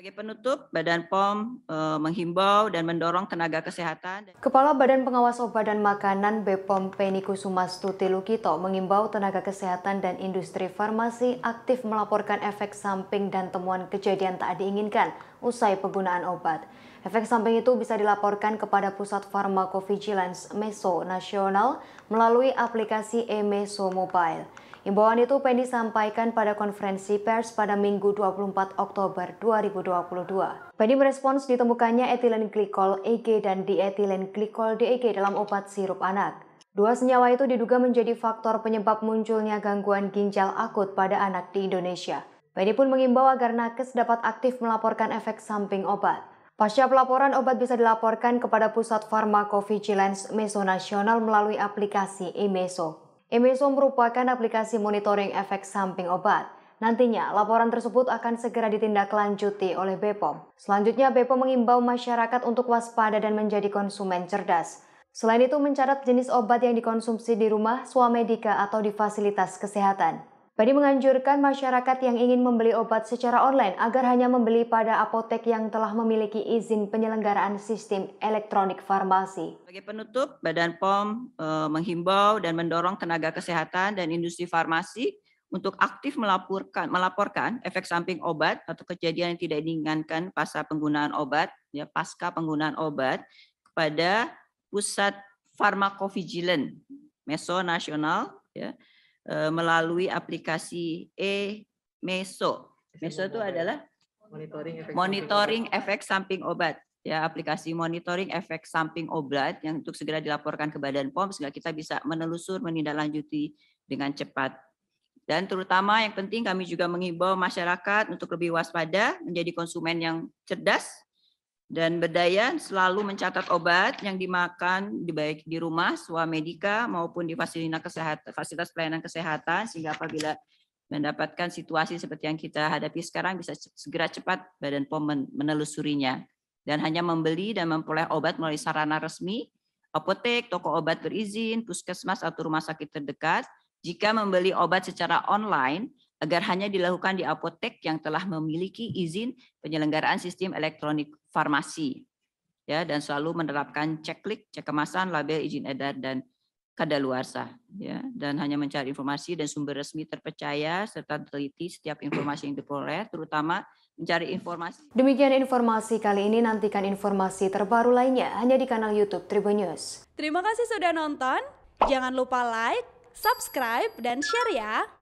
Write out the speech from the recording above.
Sebagai penutup, Badan POM e, menghimbau dan mendorong tenaga kesehatan. Kepala Badan Pengawas Obat dan Makanan BPOM Penny Kusuma Tuti Lukito mengimbau tenaga kesehatan dan industri farmasi aktif melaporkan efek samping dan temuan kejadian tak diinginkan usai penggunaan obat. Efek samping itu bisa dilaporkan kepada Pusat Farmakovigilance Meso Nasional melalui aplikasi eMeso Mobile. Imbauan itu Pendi sampaikan pada konferensi pers pada Minggu 24 Oktober 2022. Pendi merespons ditemukannya etilen glikol EG dan dietilen glikol DEG dalam obat sirup anak. Dua senyawa itu diduga menjadi faktor penyebab munculnya gangguan ginjal akut pada anak di Indonesia. Pendi pun mengimbau agar nakes dapat aktif melaporkan efek samping obat. Pasca pelaporan, obat bisa dilaporkan kepada Pusat Farmakovigilance Meso Nasional melalui aplikasi Imeso. Imeso merupakan aplikasi monitoring efek samping obat. Nantinya, laporan tersebut akan segera ditindaklanjuti oleh BPOM. Selanjutnya, BPOM mengimbau masyarakat untuk waspada dan menjadi konsumen cerdas. Selain itu, mencatat jenis obat yang dikonsumsi di rumah, swamedika, atau di fasilitas kesehatan. Badi menganjurkan masyarakat yang ingin membeli obat secara online agar hanya membeli pada apotek yang telah memiliki izin penyelenggaraan sistem elektronik farmasi. Sebagai penutup, Badan POM e, menghimbau dan mendorong tenaga kesehatan dan industri farmasi untuk aktif melaporkan melaporkan efek samping obat atau kejadian yang tidak diinginkan pasca penggunaan obat ya pasca penggunaan obat kepada pusat farmakovigilan meso nasional ya Eh, melalui aplikasi e-meso. Meso itu ya. adalah monitoring efek, monitoring samping, efek samping obat. Ya, aplikasi monitoring efek samping obat yang untuk segera dilaporkan ke Badan POM sehingga kita bisa menelusur menindaklanjuti dengan cepat. Dan terutama yang penting kami juga mengimbau masyarakat untuk lebih waspada, menjadi konsumen yang cerdas dan berdaya selalu mencatat obat yang dimakan di baik di rumah, swamedika maupun di fasilitas kesehatan, fasilitas pelayanan kesehatan sehingga apabila mendapatkan situasi seperti yang kita hadapi sekarang bisa segera cepat Badan POM menelusurinya dan hanya membeli dan memperoleh obat melalui sarana resmi apotek, toko obat berizin, puskesmas atau rumah sakit terdekat. Jika membeli obat secara online, agar hanya dilakukan di apotek yang telah memiliki izin penyelenggaraan sistem elektronik farmasi ya dan selalu menerapkan ceklik, cek kemasan, label izin edar dan kadaluarsa ya dan hanya mencari informasi dan sumber resmi terpercaya serta teliti setiap informasi yang diperoleh terutama mencari informasi. Demikian informasi kali ini nantikan informasi terbaru lainnya hanya di kanal YouTube Tribun News. Terima kasih sudah nonton. Jangan lupa like, subscribe dan share ya.